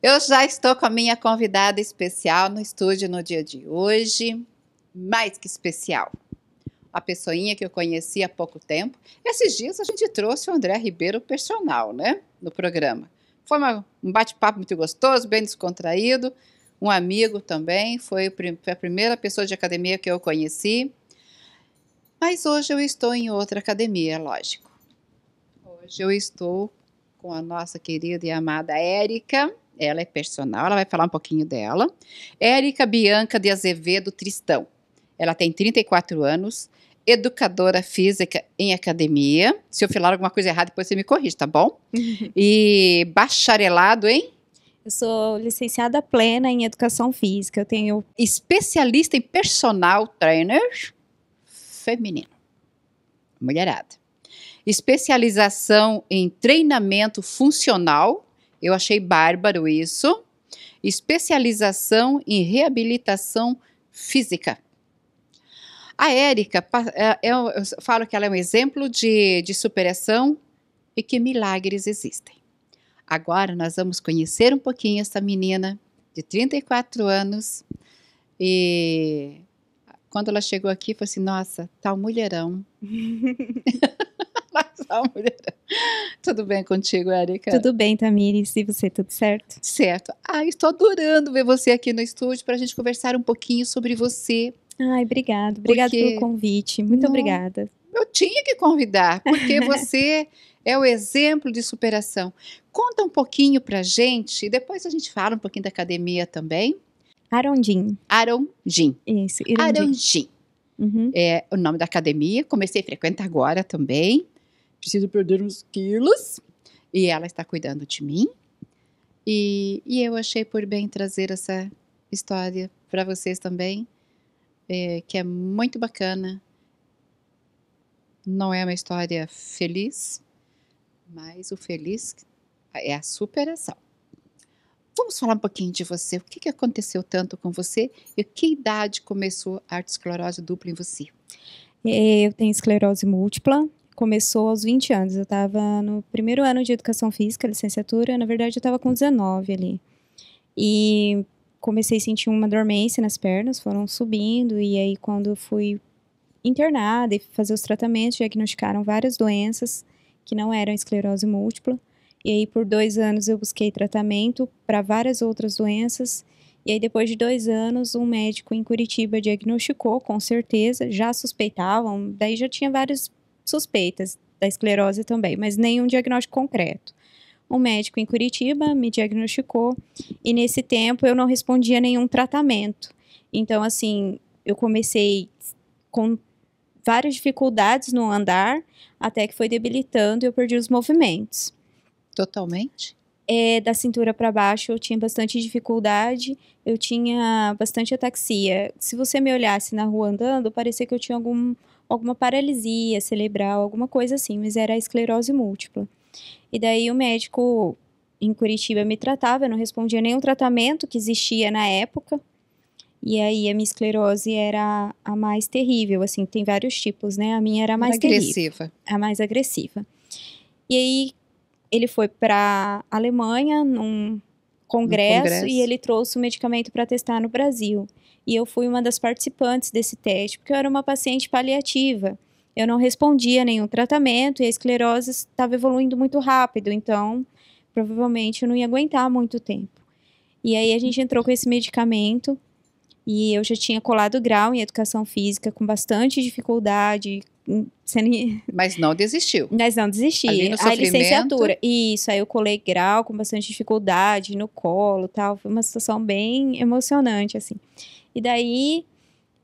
Eu já estou com a minha convidada especial no estúdio no dia de hoje, mais que especial. A pessoinha que eu conheci há pouco tempo. Esses dias a gente trouxe o André Ribeiro personal, né, no programa. Foi uma, um bate-papo muito gostoso, bem descontraído. Um amigo também, foi a primeira pessoa de academia que eu conheci. Mas hoje eu estou em outra academia, lógico. Hoje eu estou com a nossa querida e amada Érica ela é personal, ela vai falar um pouquinho dela. Érica Bianca de Azevedo Tristão, ela tem 34 anos, educadora física em academia. Se eu falar alguma coisa errada, depois você me corrige, tá bom? E bacharelado em? Eu sou licenciada plena em educação física. Eu tenho. Especialista em personal trainer feminino. Mulherada. Especialização em treinamento funcional eu achei bárbaro isso. Especialização em reabilitação física. A Érica, é, é eu falo que ela é um exemplo de, de superação e que milagres existem. Agora nós vamos conhecer um pouquinho essa menina de 34 anos. E quando ela chegou aqui, falou assim: Nossa, tal mulherão. Mas a mulher. Tudo bem contigo, Erika? Tudo bem, Tamires. E você, tudo certo? Certo. Ah, estou adorando ver você aqui no estúdio para a gente conversar um pouquinho sobre você. Ai, obrigado. Obrigada porque... pelo convite. Muito Não, obrigada. Eu tinha que convidar, porque você é o exemplo de superação. Conta um pouquinho pra gente, e depois a gente fala um pouquinho da academia também. Arondim. Arondim. Isso, Irondim. Arondim. Uhum. É o nome da academia, comecei a frequentar agora também preciso perder uns quilos e ela está cuidando de mim. E, e eu achei por bem trazer essa história para vocês também, é, que é muito bacana. Não é uma história feliz, mas o feliz é a superação. Vamos falar um pouquinho de você. O que, que aconteceu tanto com você e que idade começou a esclerose dupla em você? É, eu tenho esclerose múltipla, começou aos 20 anos. Eu estava no primeiro ano de educação física, licenciatura, na verdade eu estava com 19 ali. E comecei a sentir uma dormência nas pernas, foram subindo, e aí quando fui internada e fazer os tratamentos, diagnosticaram várias doenças que não eram esclerose múltipla. E aí por dois anos eu busquei tratamento para várias outras doenças. E aí, depois de dois anos, um médico em Curitiba diagnosticou, com certeza, já suspeitavam, daí já tinha vários suspeitas da esclerose também, mas nenhum diagnóstico concreto. Um médico em Curitiba me diagnosticou e nesse tempo eu não respondia nenhum tratamento. Então, assim, eu comecei com várias dificuldades no andar, até que foi debilitando e eu perdi os movimentos. Totalmente? É, da cintura para baixo eu tinha bastante dificuldade, eu tinha bastante ataxia. Se você me olhasse na rua andando, parecia que eu tinha algum alguma paralisia cerebral, alguma coisa assim, mas era esclerose múltipla. E daí o médico em Curitiba me tratava, eu não respondia nenhum tratamento que existia na época. E aí a minha esclerose era a mais terrível, assim, tem vários tipos, né? A minha era a mais agressiva. Terrível, a mais agressiva. E aí ele foi para Alemanha num congresso, congresso. e ele trouxe o medicamento para testar no Brasil. E eu fui uma das participantes desse teste, porque eu era uma paciente paliativa. Eu não respondia a nenhum tratamento e a esclerose estava evoluindo muito rápido, então provavelmente eu não ia aguentar muito tempo. E aí a gente entrou com esse medicamento e eu já tinha colado grau em educação física com bastante dificuldade. Hum, sendo... Mas não desistiu. Mas não desisti. Ali no a licenciatura. Isso, aí eu colei grau com bastante dificuldade no colo tal. Foi uma situação bem emocionante, assim. E daí,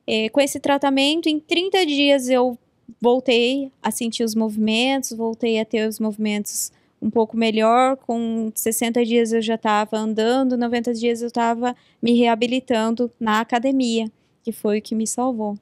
é, com esse tratamento, em 30 dias eu voltei a sentir os movimentos, voltei a ter os movimentos um pouco melhor. Com 60 dias eu já estava andando, 90 dias eu estava me reabilitando na academia, que foi o que me salvou.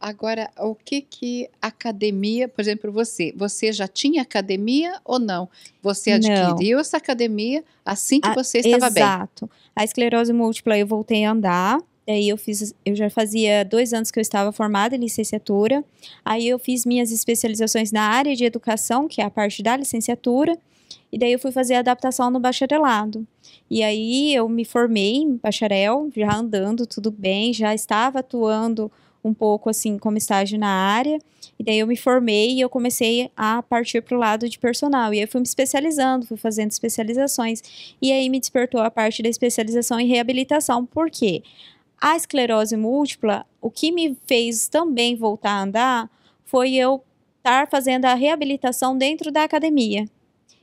Agora, o que que academia, por exemplo, você, você já tinha academia ou não? Você adquiriu não. essa academia assim que a, ah, você estava exato. bem? Exato. A esclerose múltipla eu voltei a andar, Daí eu fiz, eu já fazia dois anos que eu estava formada em licenciatura. Aí eu fiz minhas especializações na área de educação, que é a parte da licenciatura. E daí eu fui fazer a adaptação no bacharelado. E aí eu me formei em bacharel, já andando tudo bem, já estava atuando um pouco assim como estágio na área. E daí eu me formei e eu comecei a partir para o lado de personal. E aí fui me especializando, fui fazendo especializações. E aí me despertou a parte da especialização em reabilitação. Por quê? A esclerose múltipla, o que me fez também voltar a andar foi eu estar fazendo a reabilitação dentro da academia.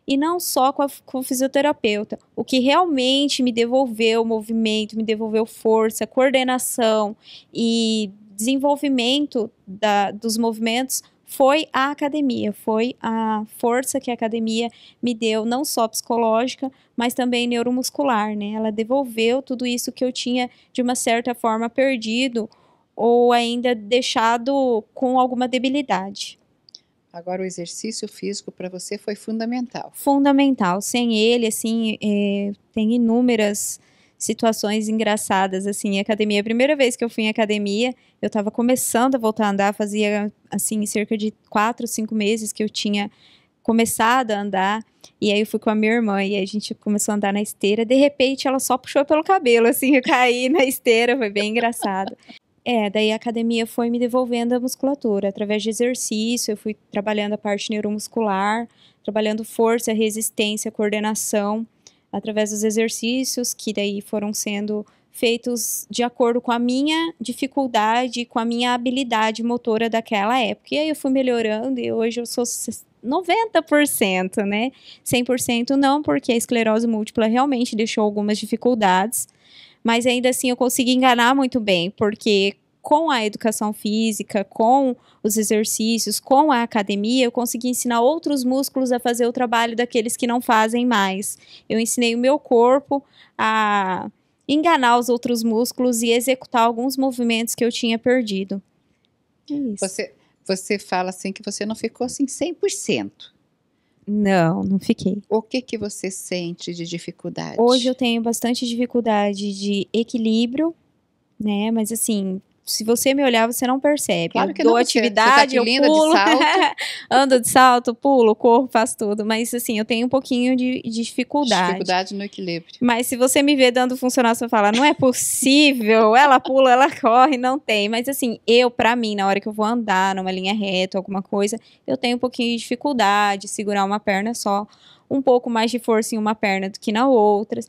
E não só com, a, com o fisioterapeuta. O que realmente me devolveu movimento, me devolveu força, coordenação e desenvolvimento da, dos movimentos foi a academia, foi a força que a academia me deu, não só psicológica, mas também neuromuscular, né? Ela devolveu tudo isso que eu tinha de uma certa forma perdido ou ainda deixado com alguma debilidade. Agora, o exercício físico para você foi fundamental. Fundamental. Sem ele, assim, é, tem inúmeras situações engraçadas, assim, em academia. A primeira vez que eu fui em academia, eu estava começando a voltar a andar, fazia, assim, cerca de quatro, cinco meses que eu tinha começado a andar. E aí eu fui com a minha irmã e a gente começou a andar na esteira. De repente, ela só puxou pelo cabelo, assim, eu caí na esteira, foi bem engraçado. É, daí a academia foi me devolvendo a musculatura através de exercício. Eu fui trabalhando a parte neuromuscular, trabalhando força, resistência, coordenação através dos exercícios que daí foram sendo feitos de acordo com a minha dificuldade, com a minha habilidade motora daquela época. E aí eu fui melhorando e hoje eu sou 90%, né? 100% não, porque a esclerose múltipla realmente deixou algumas dificuldades, mas ainda assim eu consegui enganar muito bem, porque com a educação física, com os exercícios, com a academia, eu consegui ensinar outros músculos a fazer o trabalho daqueles que não fazem mais. Eu ensinei o meu corpo a enganar os outros músculos e executar alguns movimentos que eu tinha perdido. É isso. Você, você fala assim que você não ficou assim 100%. Não, não fiquei. O que que você sente de dificuldade? Hoje eu tenho bastante dificuldade de equilíbrio, né? Mas assim, se você me olhar, você não percebe. Claro que eu dou não, atividade, você tá eu pulo, de salto. ando de salto, pulo, corro, faço tudo. Mas assim, eu tenho um pouquinho de, de dificuldade. Dificuldade no equilíbrio. Mas se você me ver dando funcional, você fala, não é possível, ela pula, ela corre, não tem. Mas assim, eu, para mim, na hora que eu vou andar numa linha reta, alguma coisa, eu tenho um pouquinho de dificuldade, segurar uma perna só um pouco mais de força em uma perna do que na outra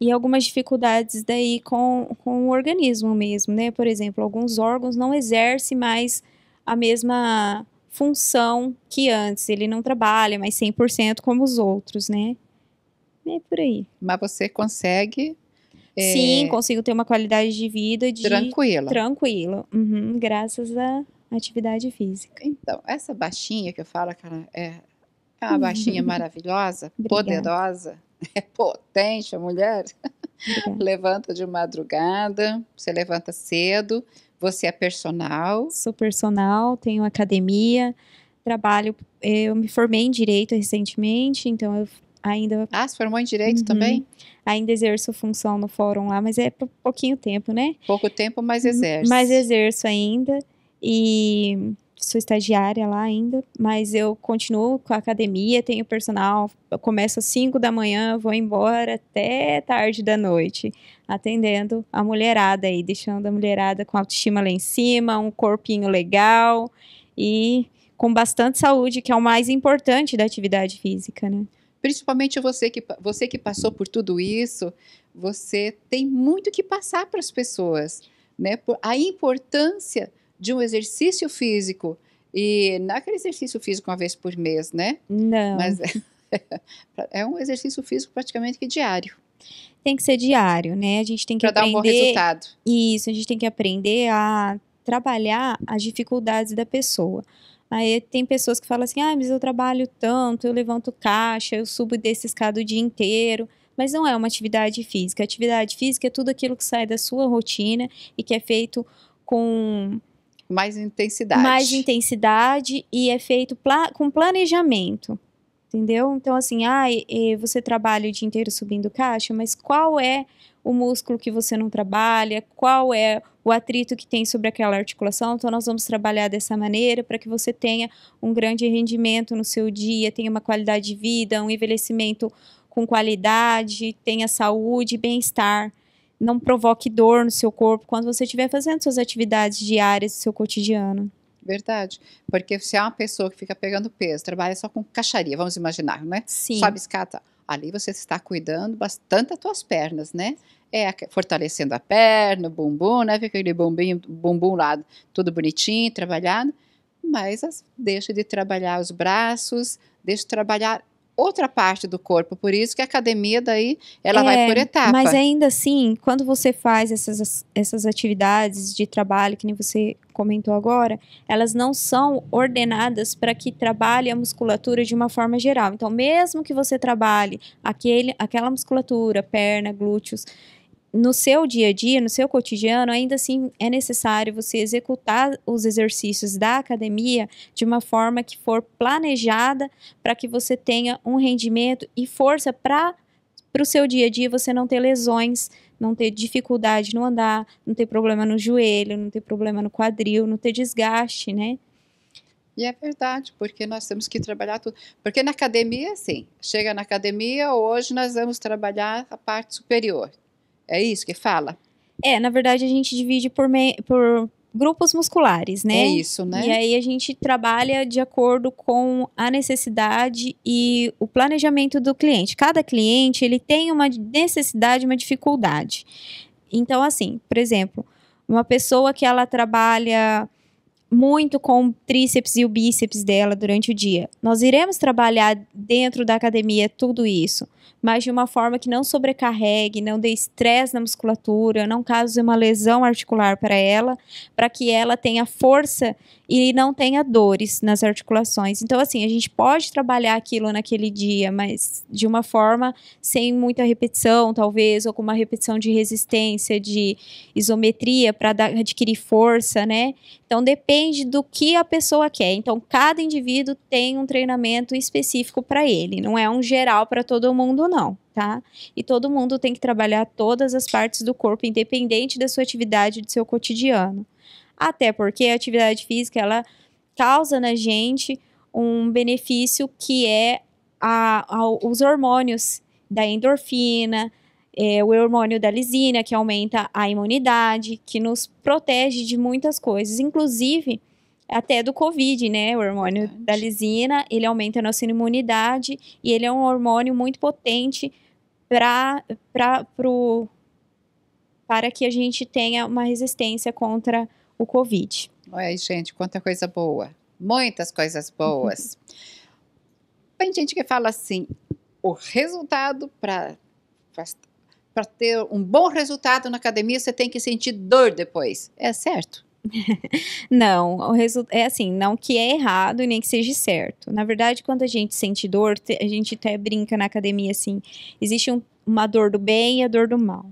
e algumas dificuldades daí com, com o organismo mesmo, né? Por exemplo, alguns órgãos não exercem mais a mesma função que antes, ele não trabalha mais 100% como os outros, né? É por aí. Mas você consegue... É... Sim, consigo ter uma qualidade de vida de... Tranquila. Tranquila, uhum, graças à atividade física. Então, essa baixinha que eu falo, cara, é, é uma baixinha maravilhosa, poderosa, é potente a mulher. Obrigada. É. levanta de madrugada, você levanta cedo, você é personal. Sou personal, tenho academia, trabalho. Eu me formei em direito recentemente, então eu ainda. Ah, se formou em direito uhum. também? Ainda exerço função no fórum lá, mas é pouquinho tempo, né? Pouco tempo, mas uhum. exerço. Mas exerço ainda. E sou estagiária lá ainda, mas eu continuo com a academia, tenho personal, eu começo às 5 da manhã, vou embora até tarde da noite, atendendo a mulherada aí, deixando a mulherada com autoestima lá em cima, um corpinho legal e com bastante saúde, que é o mais importante da atividade física, né? Principalmente você que, você que passou por tudo isso, você tem muito que passar para as pessoas, né? A importância de um exercício físico. E não é aquele exercício físico uma vez por mês, né? Não. Mas é, é um exercício físico praticamente que é diário. Tem que ser diário, né? A gente tem que pra aprender. Para dar um bom resultado. Isso, a gente tem que aprender a trabalhar as dificuldades da pessoa. Aí tem pessoas que falam assim: ah, mas eu trabalho tanto, eu levanto caixa, eu subo desse escada o dia inteiro. Mas não é uma atividade física. Atividade física é tudo aquilo que sai da sua rotina e que é feito com mais intensidade. Mais intensidade e é feito pla com planejamento. Entendeu? Então, assim, ah, você trabalha o dia inteiro subindo caixa, mas qual é o músculo que você não trabalha? Qual é o atrito que tem sobre aquela articulação? Então, nós vamos trabalhar dessa maneira para que você tenha um grande rendimento no seu dia, tenha uma qualidade de vida, um envelhecimento com qualidade, tenha saúde e bem-estar não provoque dor no seu corpo quando você estiver fazendo suas atividades diárias do seu cotidiano. Verdade. Porque se é uma pessoa que fica pegando peso, trabalha só com caixaria, vamos imaginar, né? Sim. Sobe escada. Ali você está cuidando bastante das tuas pernas, né? É, fortalecendo a perna, o bumbum, né? Fica aquele bumbinho, bumbum lá, tudo bonitinho, trabalhado. Mas as, deixa de trabalhar os braços, deixa de trabalhar outra parte do corpo. Por isso que a academia daí ela é, vai por etapa. Mas ainda assim, quando você faz essas, essas atividades de trabalho, que nem você comentou agora, elas não são ordenadas para que trabalhe a musculatura de uma forma geral. Então, mesmo que você trabalhe aquele, aquela musculatura, perna, glúteos, no seu dia a dia, no seu cotidiano, ainda assim é necessário você executar os exercícios da academia de uma forma que for planejada para que você tenha um rendimento e força para para o seu dia a dia você não ter lesões, não ter dificuldade no andar, não ter problema no joelho, não ter problema no quadril, não ter desgaste, né? E é verdade, porque nós temos que trabalhar tudo. Porque na academia, sim, chega na academia, hoje nós vamos trabalhar a parte superior. É isso que fala? É, na verdade a gente divide por, me... por grupos musculares, né? É isso, né? E aí a gente trabalha de acordo com a necessidade e o planejamento do cliente. Cada cliente, ele tem uma necessidade, uma dificuldade. Então, assim, por exemplo, uma pessoa que ela trabalha muito com o tríceps e o bíceps dela durante o dia. Nós iremos trabalhar dentro da academia tudo isso mas de uma forma que não sobrecarregue, não dê estresse na musculatura, não cause uma lesão articular para ela, para que ela tenha força e não tenha dores nas articulações. Então, assim, a gente pode trabalhar aquilo naquele dia, mas de uma forma sem muita repetição, talvez, ou com uma repetição de resistência, de isometria para adquirir força, né? Então, depende do que a pessoa quer. Então, cada indivíduo tem um treinamento específico para ele, não é um geral para todo mundo mundo não, tá? E todo mundo tem que trabalhar todas as partes do corpo, independente da sua atividade, do seu cotidiano. Até porque a atividade física, ela causa na gente um benefício que é a, a, os hormônios da endorfina, é, o hormônio da lisina, que aumenta a imunidade, que nos protege de muitas coisas, inclusive até do Covid, né? O hormônio Verdade. da lisina, ele aumenta a nossa imunidade e ele é um hormônio muito potente para pro para que a gente tenha uma resistência contra o Covid. Olha, aí, gente, quanta coisa boa. Muitas coisas boas. Tem gente que fala assim: o resultado para para ter um bom resultado na academia, você tem que sentir dor depois. É certo? não, o resultado é assim, não que é errado e nem que seja certo. Na verdade, quando a gente sente dor, a gente até brinca na academia assim, existe um, uma dor do bem e a dor do mal.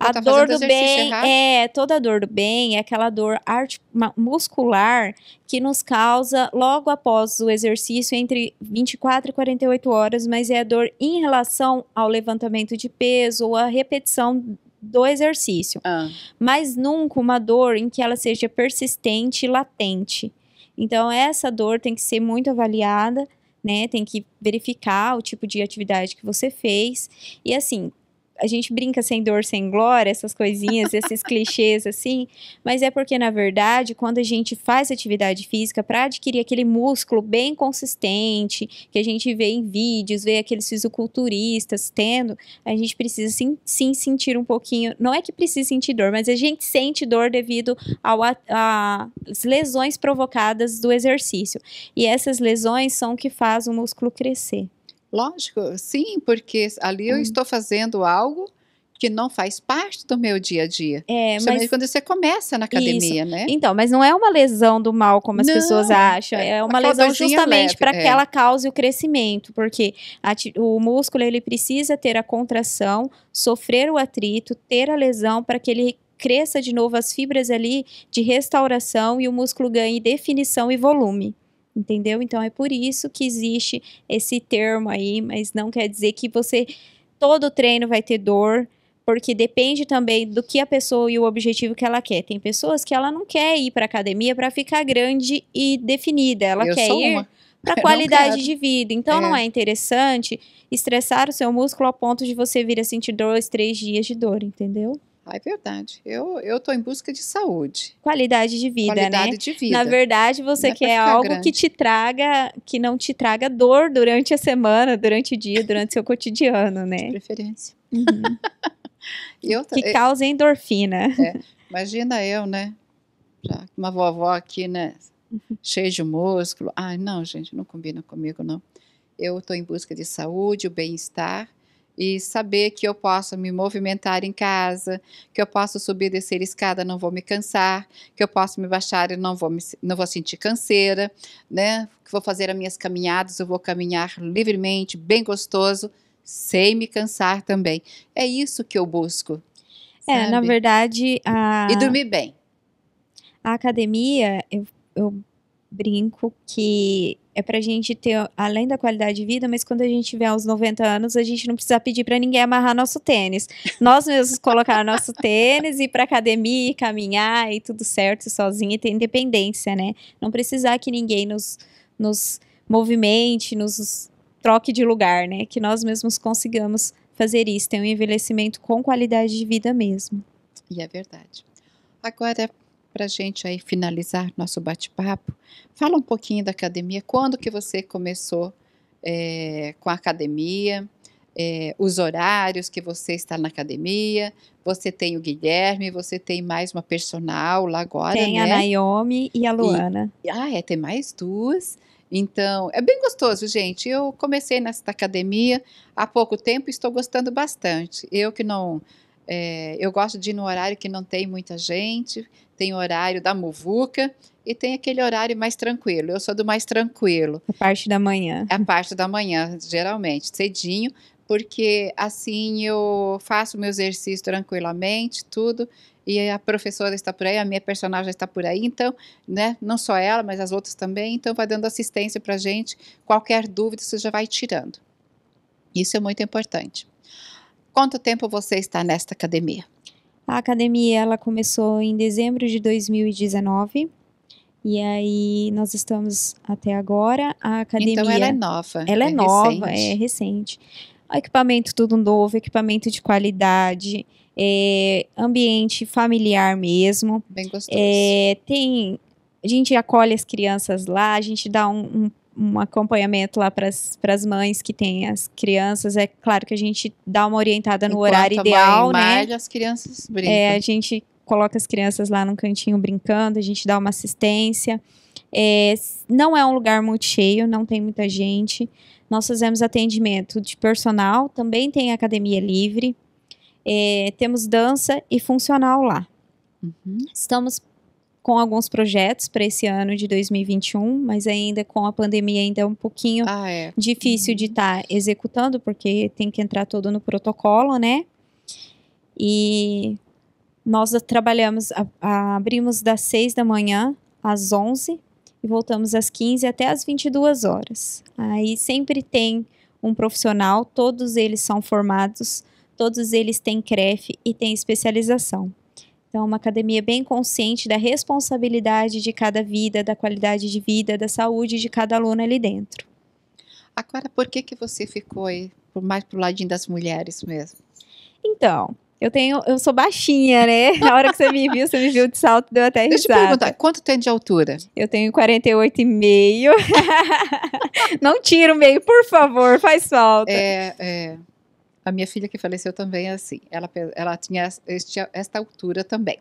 a tá dor do bem errado. é toda a dor do bem é aquela dor art... muscular que nos causa logo após o exercício entre 24 e 48 horas, mas é a dor em relação ao levantamento de peso ou a repetição do exercício. Ah. Mas nunca uma dor em que ela seja persistente e latente. Então, essa dor tem que ser muito avaliada, né? Tem que verificar o tipo de atividade que você fez. E assim, a gente brinca sem dor, sem glória, essas coisinhas, esses clichês assim, mas é porque, na verdade, quando a gente faz atividade física para adquirir aquele músculo bem consistente, que a gente vê em vídeos, vê aqueles fisiculturistas tendo, a gente precisa sim, sim sentir um pouquinho. Não é que precisa sentir dor, mas a gente sente dor devido às lesões provocadas do exercício. E essas lesões são o que faz o músculo crescer. Lógico, sim, porque ali hum. eu uhum. estou fazendo algo que não faz parte do meu dia a dia. É, mas... quando você começa na academia, Isso. né? Então, mas não é uma lesão do mal, como as não, pessoas acham. É uma lesão justamente para é. que ela cause o crescimento, porque a, o músculo ele precisa ter a contração, sofrer o atrito, ter a lesão para que ele cresça de novo as fibras ali de restauração e o músculo ganhe definição e volume entendeu? Então é por isso que existe esse termo aí, mas não quer dizer que você todo treino vai ter dor, porque depende também do que a pessoa e o objetivo que ela quer. Tem pessoas que ela não quer ir para academia para ficar grande e definida, ela Eu quer ir para qualidade de vida. Então é. não é interessante estressar o seu músculo ao ponto de você vir a sentir dois, três dias de dor, entendeu? Ah, é verdade. Eu eu tô em busca de saúde. Qualidade de vida, né? Qualidade né? de vida. Na verdade, você é quer algo grande. que te traga, que não te traga dor durante a semana, durante o dia, durante seu cotidiano, né? De preferência. Uhum. que é causa endorfina. É, imagina eu, né? Já uma vovó aqui, né? Cheia de músculo. Ai, não, gente, não combina comigo, não. Eu estou em busca de saúde, o bem-estar e saber que eu posso me movimentar em casa, que eu posso subir e descer escada, não vou me cansar, que eu posso me baixar e não vou, me, não vou sentir canseira, né? Que vou fazer as minhas caminhadas, eu vou caminhar livremente, bem gostoso, sem me cansar também. É isso que eu busco. É, na verdade. A... E dormir bem. A academia, eu, eu brinco que é pra gente ter, além da qualidade de vida, mas quando a gente tiver uns 90 anos, a gente não precisa pedir para ninguém amarrar nosso tênis. Nós mesmos colocar nosso tênis, ir pra academia, caminhar e tudo certo sozinho e ter independência, né? Não precisar que ninguém nos, nos movimente, nos troque de lugar, né? Que nós mesmos consigamos fazer isso, ter um envelhecimento com qualidade de vida mesmo. E é verdade. Agora, para a gente aí finalizar nosso bate-papo, fala um pouquinho da academia. Quando que você começou é, com a academia? É, os horários que você está na academia. Você tem o Guilherme, você tem mais uma personal lá agora, tem né? a Naomi e a Luana. E, ah, é, tem mais duas. Então, é bem gostoso, gente. Eu comecei nessa academia há pouco tempo e estou gostando bastante. Eu que não é, eu gosto de ir no horário que não tem muita gente, tem o horário da muvuca e tem aquele horário mais tranquilo. Eu sou do mais tranquilo. A parte da manhã. A parte da manhã, geralmente, cedinho, porque assim eu faço meu exercício tranquilamente, tudo. E a professora está por aí, a minha personagem está por aí, então, né? Não só ela, mas as outras também. Então, vai dando assistência para gente. Qualquer dúvida, você já vai tirando. Isso é muito importante. Quanto tempo você está nesta academia? A academia ela começou em dezembro de 2019. E aí nós estamos até agora a academia. Então ela é nova. Ela é, é nova, recente. é recente. O equipamento tudo novo, equipamento de qualidade, é, ambiente familiar mesmo. Bem gostoso. É, tem a gente acolhe as crianças lá, a gente dá um, um um acompanhamento lá para as mães que têm as crianças. É claro que a gente dá uma orientada Enquanto no horário ideal, malha, né? Malha, as crianças brincam. É, a gente coloca as crianças lá num cantinho brincando, a gente dá uma assistência. É, não é um lugar muito cheio, não tem muita gente. Nós fazemos atendimento de personal, também tem academia livre. É, temos dança e funcional lá. Uhum. Estamos com alguns projetos para esse ano de 2021, mas ainda com a pandemia ainda é um pouquinho ah, é. difícil de estar tá executando, porque tem que entrar todo no protocolo, né? E nós trabalhamos, abrimos das 6 da manhã às 11 e voltamos às 15 até às 22 horas. Aí sempre tem um profissional, todos eles são formados, todos eles têm CREF e têm especialização. Então, uma academia bem consciente da responsabilidade de cada vida, da qualidade de vida, da saúde de cada aluno ali dentro. Agora, por que que você ficou aí por mais pro ladinho das mulheres mesmo? Então, eu tenho, eu sou baixinha, né? Na hora que você me viu, você me viu de salto, deu até risada. Deixa eu te perguntar, quanto tem de altura? Eu tenho 48,5. Não tira o meio, por favor, faz falta. É, é. A minha filha que faleceu também é assim. Ela, ela tinha este, esta altura também.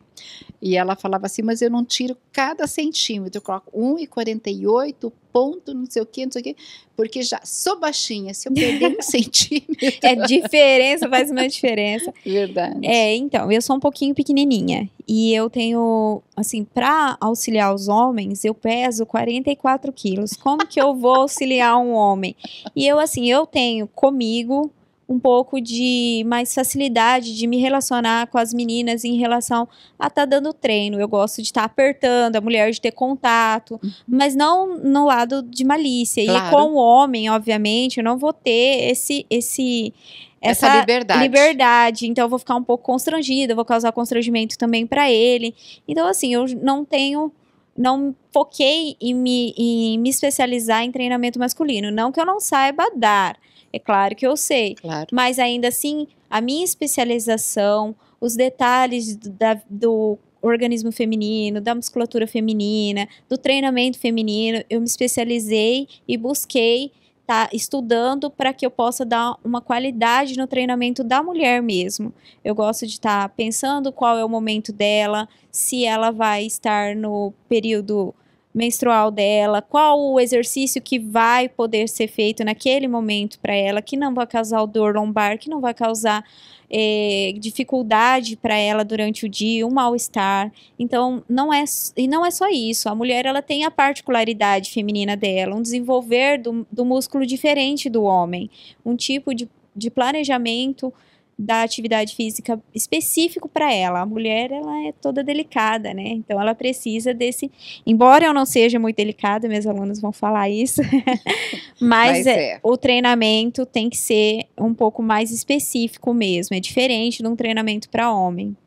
E ela falava assim, mas eu não tiro cada centímetro, eu coloco 1,48 ponto, não sei o que, não sei o quê, porque já sou baixinha, se eu perder um centímetro... É diferença, faz uma diferença. Verdade. É, então, eu sou um pouquinho pequenininha, e eu tenho, assim, para auxiliar os homens, eu peso 44 quilos, como que eu vou auxiliar um homem? E eu, assim, eu tenho comigo um pouco de mais facilidade de me relacionar com as meninas em relação a estar tá dando treino. Eu gosto de estar tá apertando a mulher, de ter contato, mas não no lado de malícia. Claro. E com o homem, obviamente, eu não vou ter esse esse essa, essa liberdade. liberdade. Então eu vou ficar um pouco constrangida, vou causar constrangimento também para ele. Então assim, eu não tenho não foquei em me, em me especializar em treinamento masculino. Não que eu não saiba dar, é claro que eu sei. Claro. Mas ainda assim, a minha especialização, os detalhes do, da, do organismo feminino, da musculatura feminina, do treinamento feminino, eu me especializei e busquei tá estudando para que eu possa dar uma qualidade no treinamento da mulher mesmo. Eu gosto de estar tá pensando qual é o momento dela, se ela vai estar no período menstrual dela, qual o exercício que vai poder ser feito naquele momento para ela, que não vai causar dor lombar, que não vai causar é, dificuldade para ela durante o dia, um mal-estar. Então, não é e não é só isso. A mulher ela tem a particularidade feminina dela, um desenvolver do, do músculo diferente do homem, um tipo de, de planejamento da atividade física específico para ela. A mulher, ela é toda delicada, né? Então ela precisa desse, embora eu não seja muito delicada, meus alunos vão falar isso, mas é, é. o treinamento tem que ser um pouco mais específico mesmo, é diferente de um treinamento para homem.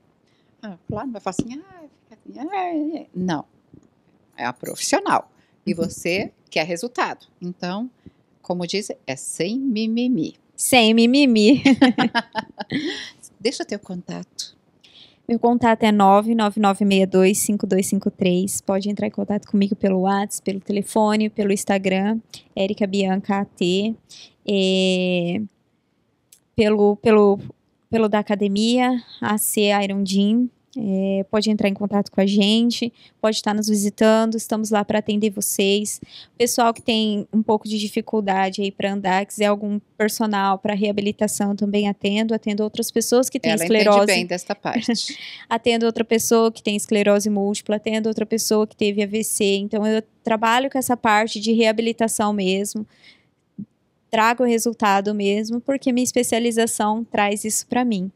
Ah, claro, não vai falar assim, assim, ah, assim, não. É a profissional. E uhum. você quer resultado. Então, como diz, é sem mimimi. Sem mimimi. Deixa teu contato. Meu contato é 999625253. Pode entrar em contato comigo pelo WhatsApp, pelo telefone, pelo Instagram, Erica Bianca AT, é, pelo, pelo, pelo da academia, AC Iron Jean. É, pode entrar em contato com a gente, pode estar nos visitando, estamos lá para atender vocês. Pessoal que tem um pouco de dificuldade aí para andar, quiser algum personal para reabilitação, também atendo, atendo outras pessoas que têm Ela esclerose. bem desta parte. atendo outra pessoa que tem esclerose múltipla, atendo outra pessoa que teve AVC. Então eu trabalho com essa parte de reabilitação mesmo. Trago o resultado mesmo, porque minha especialização traz isso para mim.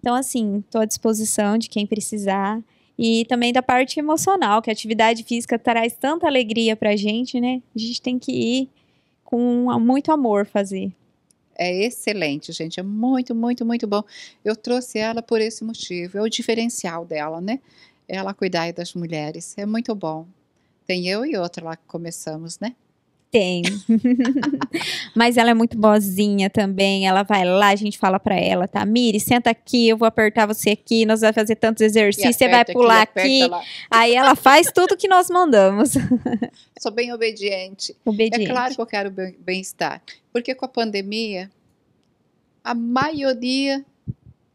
Então, assim, estou à disposição de quem precisar. E também da parte emocional, que a atividade física traz tanta alegria para a gente, né? A gente tem que ir com muito amor fazer. É excelente, gente. É muito, muito, muito bom. Eu trouxe ela por esse motivo. É o diferencial dela, né? Ela cuidar das mulheres. É muito bom. Tem eu e outra lá que começamos, né? tem. Mas ela é muito bozinha também. Ela vai lá, a gente fala para ela, tá? Mire, senta aqui, eu vou apertar você aqui, nós vamos fazer tantos exercícios, você vai pular aqui. aqui. Aí ela faz tudo que nós mandamos. Sou bem obediente. É obediente. É claro que eu quero bem-estar. Porque com a pandemia, a maioria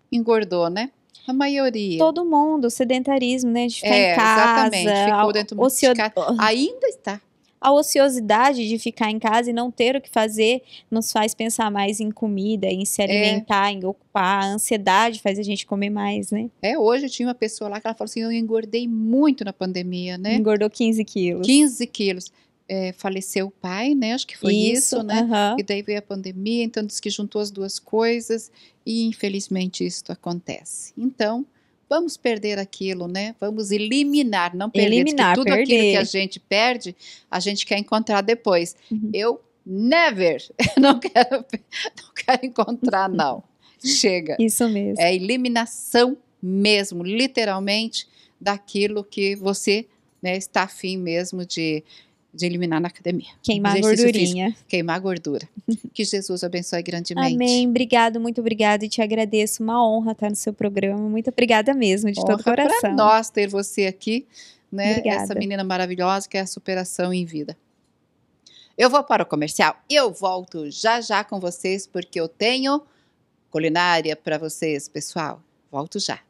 engordou, né? A maioria. Todo mundo, sedentarismo, né? De ficar é, em casa. Exatamente, ficou dentro do de Ainda está. A ociosidade de ficar em casa e não ter o que fazer nos faz pensar mais em comida, em se é. alimentar, é. em ocupar. A ansiedade faz a gente comer mais, né? É, hoje eu tinha uma pessoa lá que ela falou assim: eu engordei muito na pandemia, né? Engordou 15 quilos. 15 quilos. É, faleceu o pai, né? Acho que foi isso, isso né? Uhum. E daí veio a pandemia, então diz que juntou as duas coisas e infelizmente isso acontece. Então, vamos perder aquilo, né? Vamos eliminar, não perder. Eliminar, tudo perder. aquilo que a gente perde, a gente quer encontrar depois. Uhum. Eu never, não quero, não quero encontrar não. Chega. Isso mesmo. É eliminação mesmo, literalmente, daquilo que você né, está afim mesmo de de eliminar na academia. Queimar gordurinha. Físico, queimar gordura. que Jesus abençoe grandemente. Amém. Obrigado, muito obrigado e te agradeço. Uma honra estar no seu programa. Muito obrigada mesmo, de honra todo o coração. Para nós ter você aqui, né? Obrigada. Essa menina maravilhosa que é a superação em vida. Eu vou para o comercial e eu volto já já com vocês porque eu tenho culinária para vocês, pessoal. Volto já.